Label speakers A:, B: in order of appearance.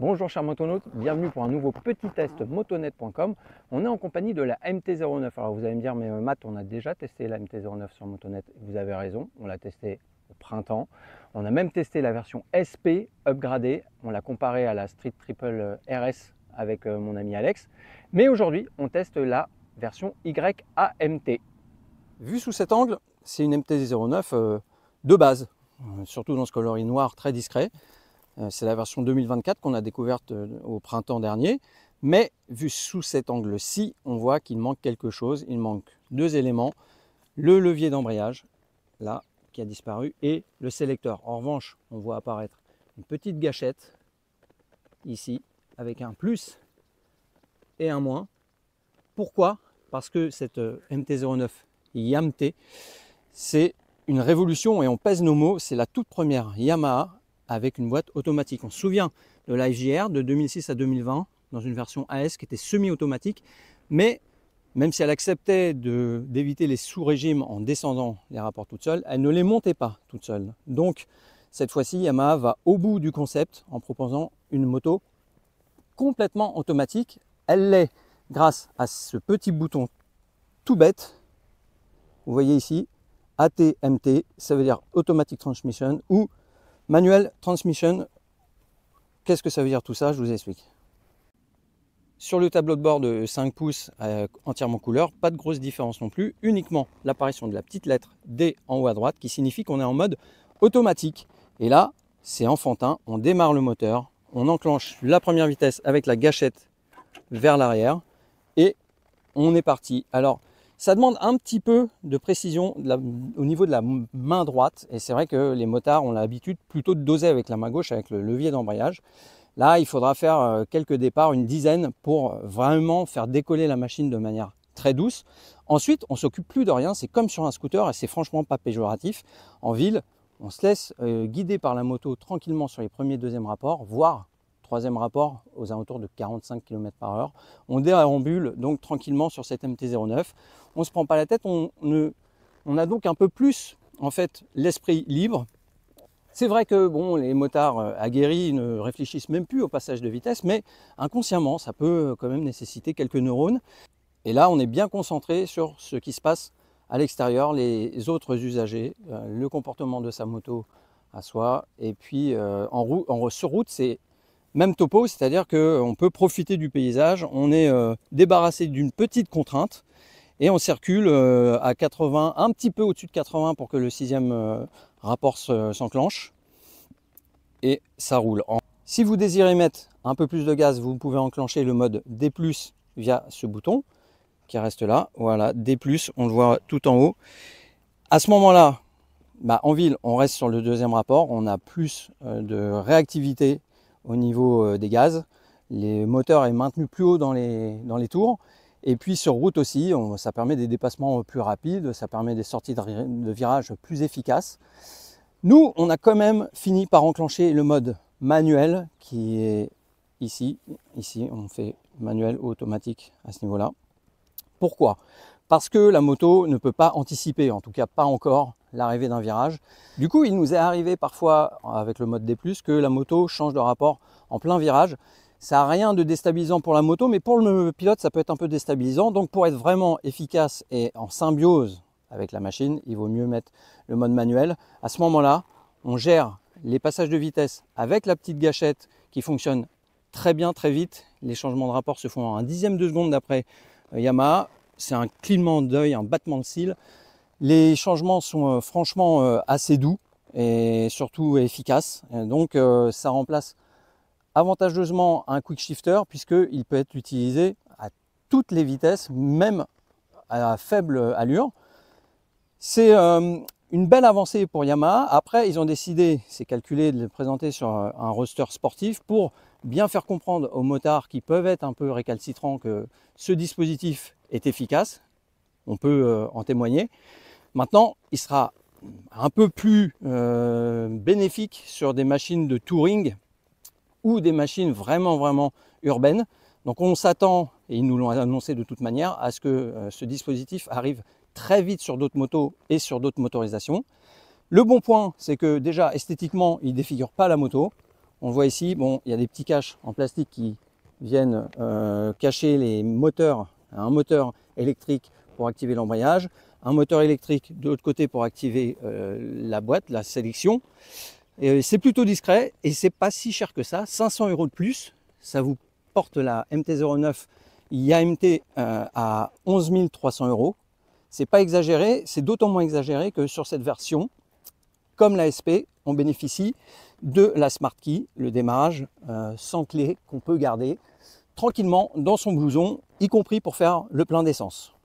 A: Bonjour chers motonautes, bienvenue pour un nouveau petit test motonet.com. On est en compagnie de la MT-09. Alors vous allez me dire, mais euh, Matt, on a déjà testé la MT-09 sur Motonet. Vous avez raison, on l'a testé au printemps. On a même testé la version SP upgradée. On l'a comparée à la Street Triple RS avec euh, mon ami Alex. Mais aujourd'hui, on teste la version YAMT. Vu sous cet angle, c'est une MT-09 euh, de base, surtout dans ce coloris noir très discret. Euh, c'est la version 2024 qu'on a découverte euh, au printemps dernier. Mais vu sous cet angle-ci, on voit qu'il manque quelque chose. Il manque deux éléments. Le levier d'embrayage, là, qui a disparu, et le sélecteur. En revanche, on voit apparaître une petite gâchette ici avec un plus et un moins. Pourquoi Parce que cette euh, MT09 YAMT, c'est une révolution et on pèse nos mots. C'est la toute première Yamaha avec une boîte automatique. On se souvient de la FJR de 2006 à 2020 dans une version AS qui était semi-automatique, mais même si elle acceptait d'éviter les sous-régimes en descendant les rapports toute seule, elle ne les montait pas toute seule. Donc cette fois-ci, Yamaha va au bout du concept en proposant une moto complètement automatique. Elle l'est grâce à ce petit bouton tout bête. Vous voyez ici, ATMT, ça veut dire Automatic Transmission ou Manuel transmission, qu'est-ce que ça veut dire tout ça Je vous explique. Sur le tableau de bord de 5 pouces euh, entièrement couleur, pas de grosse différence non plus, uniquement l'apparition de la petite lettre D en haut à droite qui signifie qu'on est en mode automatique. Et là, c'est enfantin, on démarre le moteur, on enclenche la première vitesse avec la gâchette vers l'arrière et on est parti. Alors, ça demande un petit peu de précision au niveau de la main droite. Et c'est vrai que les motards ont l'habitude plutôt de doser avec la main gauche, avec le levier d'embrayage. Là, il faudra faire euh, quelques départs, une dizaine, pour vraiment faire décoller la machine de manière très douce. Ensuite, on s'occupe plus de rien. C'est comme sur un scooter et c'est franchement pas péjoratif. En ville, on se laisse euh, guider par la moto tranquillement sur les premiers, deuxièmes rapports, voire troisième rapport aux alentours de 45 km par heure. On déambule donc tranquillement sur cette MT-09. On ne se prend pas la tête, on, ne, on a donc un peu plus en fait l'esprit libre. C'est vrai que bon, les motards euh, aguerris ne réfléchissent même plus au passage de vitesse, mais inconsciemment, ça peut euh, quand même nécessiter quelques neurones. Et là, on est bien concentré sur ce qui se passe à l'extérieur, les autres usagers, euh, le comportement de sa moto à soi. Et puis en, en, sur route, c'est même topo, c'est-à-dire qu'on euh, peut profiter du paysage, on est euh, débarrassé d'une petite contrainte et on circule euh, à 80, un petit peu au-dessus de 80 pour que le sixième rapport s'enclenche et ça roule. En... Si vous désirez mettre un peu plus de gaz, vous pouvez enclencher le mode D+, via ce bouton qui reste là. Voilà, D+, on le voit tout en haut. À ce moment-là, bah, en ville, on reste sur le deuxième rapport, on a plus de réactivité au niveau euh, des gaz. le moteur est maintenu plus haut dans les, dans les tours. Et puis sur route aussi, ça permet des dépassements plus rapides, ça permet des sorties de, virage virages plus efficaces. Nous, on a quand même fini par enclencher le mode manuel qui est ici. Ici, on fait manuel ou automatique à ce niveau-là. Pourquoi Parce que la moto ne peut pas anticiper, en tout cas pas encore, l'arrivée d'un virage. Du coup, il nous est arrivé parfois, avec le mode D+, que la moto change de rapport en plein virage. Ça n'a rien de déstabilisant pour la moto, mais pour le pilote, ça peut être un peu déstabilisant. Donc pour être vraiment efficace et en symbiose avec la machine, il vaut mieux mettre le mode manuel. À ce moment-là, on gère les passages de vitesse avec la petite gâchette qui fonctionne très bien, très vite. Les changements de rapport se font en un dixième de seconde d'après euh, Yamaha. C'est un clignement d'œil, un battement de cils. Les changements sont euh, franchement euh, assez doux et surtout efficaces. donc ça remplace avantageusement un quick shifter puisqu'il peut être utilisé à toutes les vitesses, même à faible allure. C'est une belle avancée pour Yamaha. Après, ils ont décidé, c'est calculé, de le présenter sur euh, un roster sportif pour bien faire comprendre aux motards qui peuvent être un peu récalcitrants que ce dispositif est efficace. On peut euh, en témoigner. Maintenant, il sera un peu plus euh, bénéfique sur des machines de touring ou des machines vraiment, vraiment urbaines. Donc on s'attend, et ils nous l'ont annoncé de toute manière, à ce que ce dispositif arrive très vite sur d'autres motos et sur d'autres motorisations. Le bon point, c'est que déjà esthétiquement, il ne défigure pas la moto. On voit ici, bon, il y a des petits caches en plastique qui viennent euh, cacher les moteurs, un moteur électrique pour activer l'embrayage, un moteur électrique de l'autre côté pour activer euh, la boîte, la sélection. c'est plutôt discret et c'est pas si cher que ça. 500 euros de plus, ça vous porte la MT-09 IAMT euh, à 11 300 euros. C'est pas exagéré, c'est d'autant moins exagéré que sur cette version, comme la SP, on bénéficie de la Smart Key, le démarrage euh, sans clé qu'on peut garder tranquillement dans son blouson, y compris pour faire le plein d'essence.